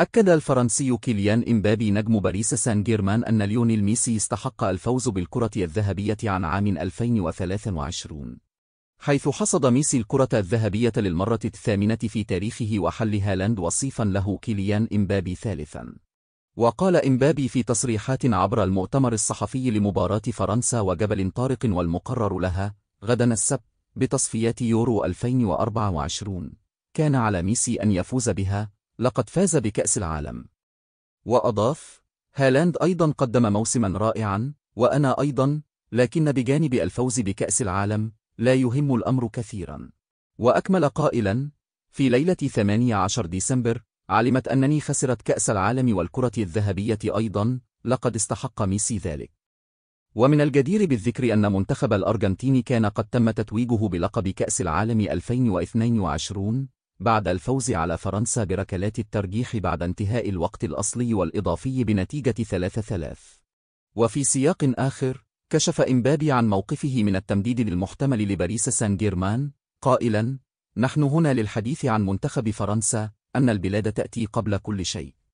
أكد الفرنسي كيليان إمبابي نجم باريس سان جيرمان أن ليونيل ميسي استحق الفوز بالكرة الذهبية عن عام 2023 حيث حصد ميسي الكرة الذهبية للمرة الثامنة في تاريخه وحل هالاند وصيفا له كيليان إمبابي ثالثا وقال إمبابي في تصريحات عبر المؤتمر الصحفي لمباراة فرنسا وجبل طارق والمقرر لها غدا السبت بتصفيات يورو 2024 كان على ميسي أن يفوز بها لقد فاز بكأس العالم وأضاف هالاند أيضا قدم موسما رائعا وأنا أيضا لكن بجانب الفوز بكأس العالم لا يهم الأمر كثيرا وأكمل قائلا في ليلة 18 ديسمبر علمت أنني خسرت كأس العالم والكرة الذهبية أيضا لقد استحق ميسي ذلك ومن الجدير بالذكر أن منتخب الأرجنتين كان قد تم تتويجه بلقب كأس العالم 2022 بعد الفوز على فرنسا بركلات الترجيح بعد انتهاء الوقت الأصلي والإضافي بنتيجة 3-3. وفي سياق آخر، كشف إمبابي عن موقفه من التمديد المحتمل لباريس سان جيرمان، قائلاً: نحن هنا للحديث عن منتخب فرنسا، أن البلاد تأتي قبل كل شيء.